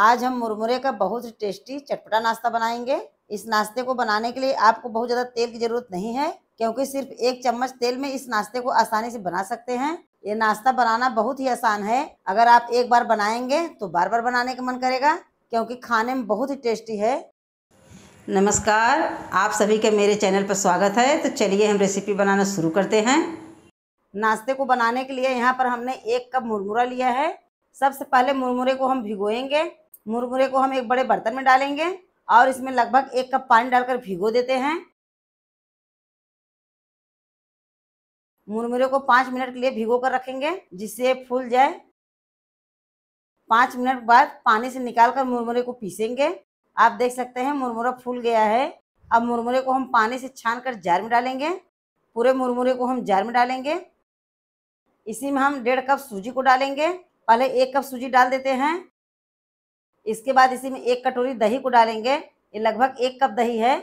आज हम मुरमुरे का बहुत ही टेस्टी चटपटा नाश्ता बनाएंगे इस नाश्ते को बनाने के लिए आपको बहुत ज़्यादा तेल की ज़रूरत नहीं है क्योंकि सिर्फ एक चम्मच तेल में इस नाश्ते को आसानी से बना सकते हैं ये नाश्ता बनाना बहुत ही आसान है अगर आप एक बार बनाएंगे तो बार बार बनाने का मन करेगा क्योंकि खाने में बहुत ही टेस्टी है नमस्कार आप सभी के मेरे चैनल पर स्वागत है तो चलिए हम रेसिपी बनाना शुरू करते हैं नाश्ते को बनाने के लिए यहाँ पर हमने एक कप मुरमुरा लिया है सबसे पहले मुरमुरे को हम भिगोएंगे मुरमुरे को हम एक बड़े बर्तन में डालेंगे और इसमें लगभग एक कप पानी डालकर भिगो देते हैं मुरमुरे को पाँच मिनट के लिए भिगो कर रखेंगे जिससे फूल जाए पाँच मिनट बाद पानी से निकाल कर मुरमुरे को पीसेंगे आप देख सकते हैं मुरमुरा फूल गया है अब मुरमुरे को हम पानी से छान कर जार में डालेंगे पूरे मुरमुरे को हम जार में डालेंगे इसी में हम डेढ़ कप सूजी को डालेंगे पहले एक कप सूजी डाल देते हैं इसके बाद इसी में एक कटोरी दही को डालेंगे ये लगभग एक कप दही है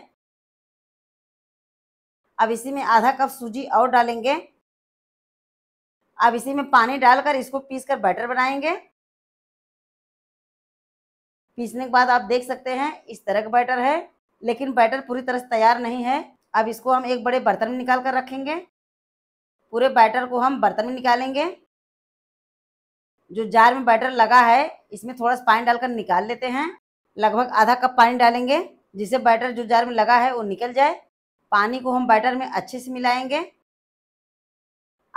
अब इसी में आधा कप सूजी और डालेंगे अब इसी में पानी डालकर इसको पीस कर बैटर बनाएंगे पीसने के बाद आप देख सकते हैं इस तरह का बैटर है लेकिन बैटर पूरी तरह से तैयार नहीं है अब इसको हम एक बड़े बर्तन में निकाल कर रखेंगे पूरे बैटर को हम बर्तन में निकालेंगे जो जार में बैटर लगा है इसमें थोड़ा सा पानी डालकर निकाल लेते हैं लगभग आधा कप पानी डालेंगे जिससे बैटर जो जार में लगा है वो निकल जाए पानी को हम बैटर में अच्छे से मिलाएंगे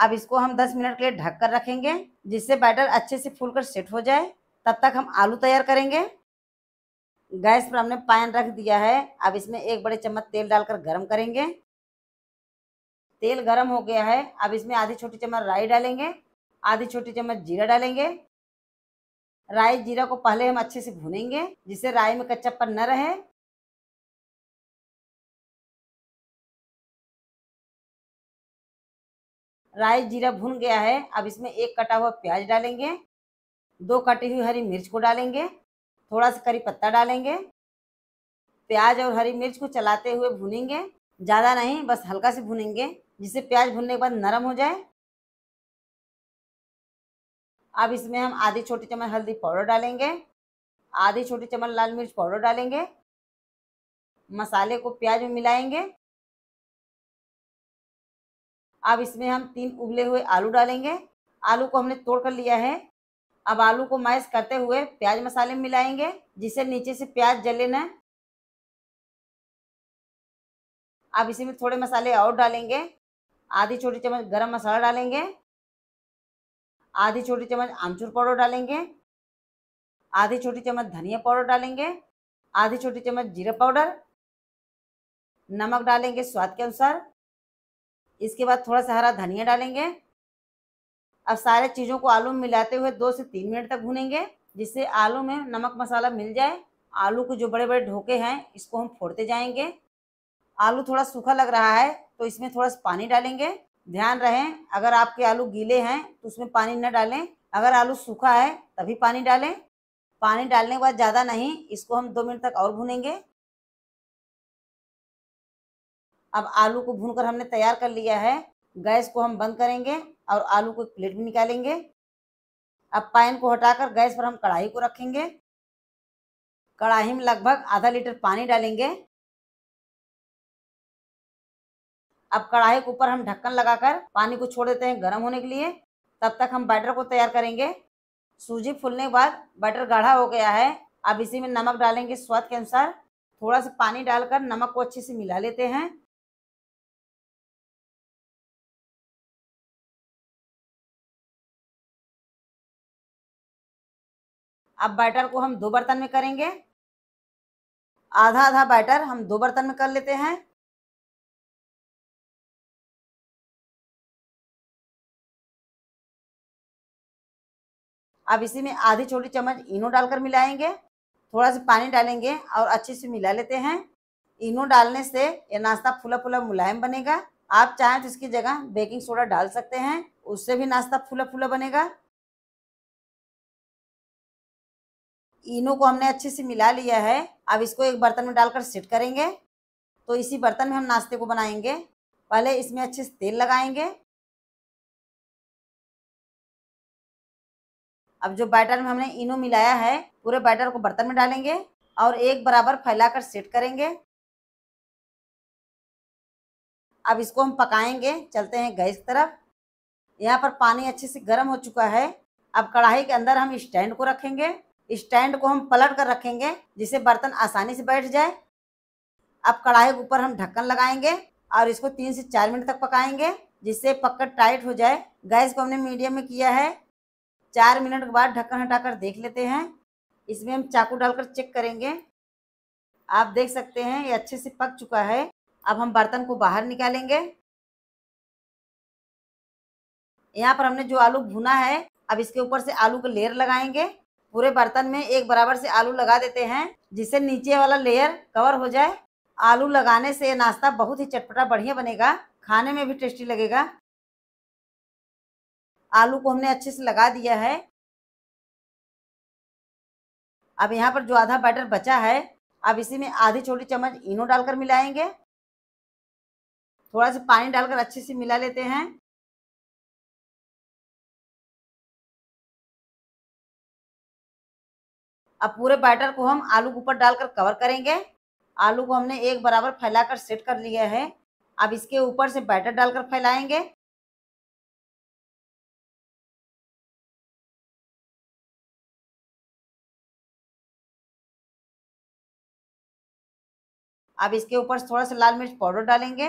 अब इसको हम 10 मिनट के लिए ढक कर रखेंगे जिससे बैटर अच्छे से फूल कर सेट हो जाए तब तक हम आलू तैयार करेंगे गैस पर हमने पैन रख दिया है अब इसमें एक बड़े चम्मच तेल डालकर गर्म करेंगे तेल गर्म हो गया है अब इसमें आधी छोटी चम्मच राई डालेंगे आधी छोटी चम्मच जीरा डालेंगे राई जीरा को पहले हम अच्छे से भूनेंगे जिससे राई में कच्चापन न रहे राई जीरा भून गया है अब इसमें एक कटा हुआ प्याज डालेंगे दो कटी हुई हरी मिर्च को डालेंगे थोड़ा सा करी पत्ता डालेंगे प्याज और हरी मिर्च को चलाते हुए भूनेंगे ज़्यादा नहीं बस हल्का से भूनेंगे जिससे प्याज भुनने के बाद नरम हो जाए अब इसमें हम आधी छोटी चम्मच हल्दी पाउडर डालेंगे आधी छोटी चम्मच लाल मिर्च पाउडर डालेंगे मसाले को प्याज में मिलाएंगे अब इसमें हम तीन उबले हुए आलू डालेंगे आलू को हमने तोड़ कर लिया है अब आलू को मैश करते हुए प्याज मसाले में मिलाएंगे जिससे नीचे से प्याज जले न अब इसी में थोड़े मसाले और डालेंगे आधी छोटी चम्मच गरम मसाला डालेंगे आधी छोटी चम्मच आमचूर पाउडर डालेंगे आधी छोटी चम्मच धनिया पाउडर डालेंगे आधी छोटी चम्मच जीरा पाउडर नमक डालेंगे स्वाद के अनुसार इसके बाद थोड़ा सा हरा धनिया डालेंगे अब सारे चीज़ों को आलू में मिलाते हुए दो से तीन मिनट तक भूनेंगे जिससे आलू में नमक मसाला मिल जाए आलू के जो बड़े बड़े ढोके हैं इसको हम फोड़ते जाएंगे आलू थोड़ा सूखा लग रहा है तो इसमें थोड़ा सा पानी डालेंगे ध्यान रहें अगर आपके आलू गीले हैं तो उसमें पानी न डालें अगर आलू सूखा है तभी पानी डालें पानी डालने के बाद ज़्यादा नहीं इसको हम दो मिनट तक और भूनेंगे अब आलू को भूनकर हमने तैयार कर लिया है गैस को हम बंद करेंगे और आलू को एक प्लेट में निकालेंगे अब पैन को हटाकर गैस पर हम कढ़ाई को रखेंगे कढ़ाई में लगभग आधा लीटर पानी डालेंगे अब कढ़ाई के ऊपर हम ढक्कन लगाकर पानी को छोड़ देते हैं गर्म होने के लिए तब तक हम बैटर को तैयार करेंगे सूजी फूलने के बाद बैटर गाढ़ा हो गया है अब इसी में नमक डालेंगे स्वाद के अनुसार थोड़ा सा पानी डालकर नमक को अच्छे से मिला लेते हैं अब बैटर को हम दो बर्तन में करेंगे आधा आधा बैटर हम दो बर्तन में कर लेते हैं अब इसी में आधी छोटी चम्मच इनो डालकर मिलाएंगे थोड़ा सा पानी डालेंगे और अच्छे से मिला लेते हैं इनो डालने से ये नाश्ता फूला फूला मुलायम बनेगा आप चाहें तो इसकी जगह बेकिंग सोडा डाल सकते हैं उससे भी नाश्ता फूला फूला बनेगा इनो को हमने अच्छे से मिला लिया है अब इसको एक बर्तन में डालकर सेट करेंगे तो इसी बर्तन में हम नाश्ते को बनाएंगे पहले इसमें अच्छे से तेल लगाएंगे अब जो बैटर में हमने इनो मिलाया है पूरे बैटर को बर्तन में डालेंगे और एक बराबर फैलाकर सेट करेंगे अब इसको हम पकाएंगे चलते हैं गैस तरफ यहाँ पर पानी अच्छे से गर्म हो चुका है अब कढ़ाई के अंदर हम स्टैंड को रखेंगे स्टैंड को हम पलट कर रखेंगे जिससे बर्तन आसानी से बैठ जाए अब कढ़ाई के ऊपर हम ढक्कन लगाएंगे और इसको तीन से चार मिनट तक पकाएंगे जिससे पक्कर टाइट हो जाए गैस को हमने मीडियम में किया है चार मिनट के बाद ढक्कन हटाकर देख लेते हैं इसमें हम चाकू डालकर चेक करेंगे आप देख सकते हैं ये अच्छे से पक चुका है अब हम बर्तन को बाहर निकालेंगे यहाँ पर हमने जो आलू भुना है अब इसके ऊपर से आलू का लेयर लगाएंगे पूरे बर्तन में एक बराबर से आलू लगा देते हैं जिससे नीचे वाला लेयर कवर हो जाए आलू लगाने से नाश्ता बहुत ही चटपटा बढ़िया बनेगा खाने में भी टेस्टी लगेगा आलू को हमने अच्छे से लगा दिया है अब यहाँ पर जो आधा बैटर बचा है अब इसी में आधी छोटी चम्मच इनो डालकर मिलाएंगे थोड़ा सा पानी डालकर अच्छे से मिला लेते हैं अब पूरे बैटर को हम आलू के ऊपर डालकर कवर करेंगे आलू को हमने एक बराबर फैलाकर सेट कर लिया है अब इसके ऊपर से बैटर डालकर फैलाएंगे अब इसके ऊपर थोड़ा सा लाल मिर्च पाउडर डालेंगे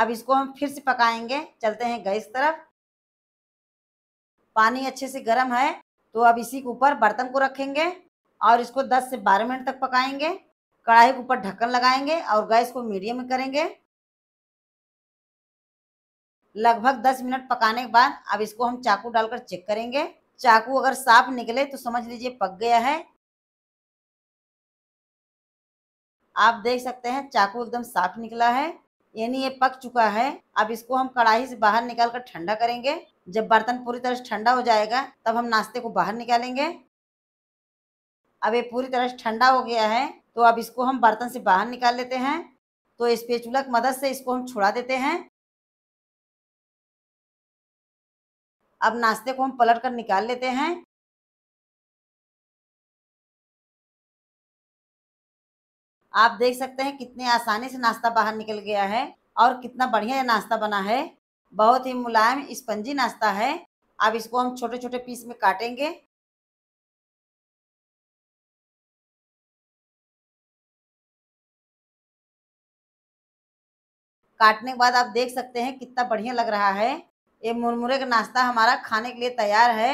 अब इसको हम फिर से पकाएंगे चलते हैं गैस तरफ पानी अच्छे से गर्म है तो अब इसी के ऊपर बर्तन को रखेंगे और इसको 10 से 12 मिनट तक पकाएंगे कढ़ाई के ऊपर ढक्कन लगाएंगे और गैस को मीडियम में करेंगे लगभग 10 मिनट पकाने के बाद अब इसको हम चाकू डालकर चेक करेंगे चाकू अगर साफ निकले तो समझ लीजिए पक गया है आप देख सकते हैं चाकू एकदम साफ निकला है यानी ये पक चुका है अब इसको हम कढ़ाई से बाहर निकाल कर ठंडा करेंगे जब बर्तन पूरी तरह से ठंडा हो जाएगा तब हम नाश्ते को बाहर निकालेंगे अब ये पूरी तरह से ठंडा हो गया है तो अब इसको हम बर्तन से बाहर निकाल लेते हैं तो इस पेचुलक मदद से इसको हम छुड़ा देते हैं अब नाश्ते को हम पलट कर निकाल लेते हैं आप देख सकते हैं कितने आसानी से नाश्ता बाहर निकल गया है और कितना बढ़िया नाश्ता बना है बहुत ही मुलायम स्पंजी नाश्ता है अब इसको हम छोटे छोटे पीस में काटेंगे काटने के बाद आप देख सकते हैं कितना बढ़िया लग रहा है ये मुरमुरे का नाश्ता हमारा खाने के लिए तैयार है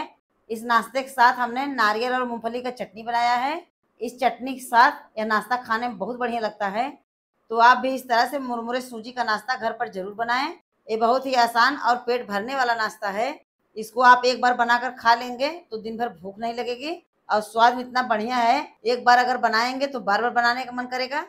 इस नाश्ते के साथ हमने नारियल और मूंगफली का चटनी बनाया है इस चटनी के साथ यह नाश्ता खाने में बहुत बढ़िया लगता है तो आप भी इस तरह से मुरमुरे सूजी का नाश्ता घर पर जरूर बनाएं ये बहुत ही आसान और पेट भरने वाला नाश्ता है इसको आप एक बार बनाकर खा लेंगे तो दिन भर भूख नहीं लगेगी और स्वाद इतना बढ़िया है एक बार अगर बनाएंगे तो बार बार बनाने का मन करेगा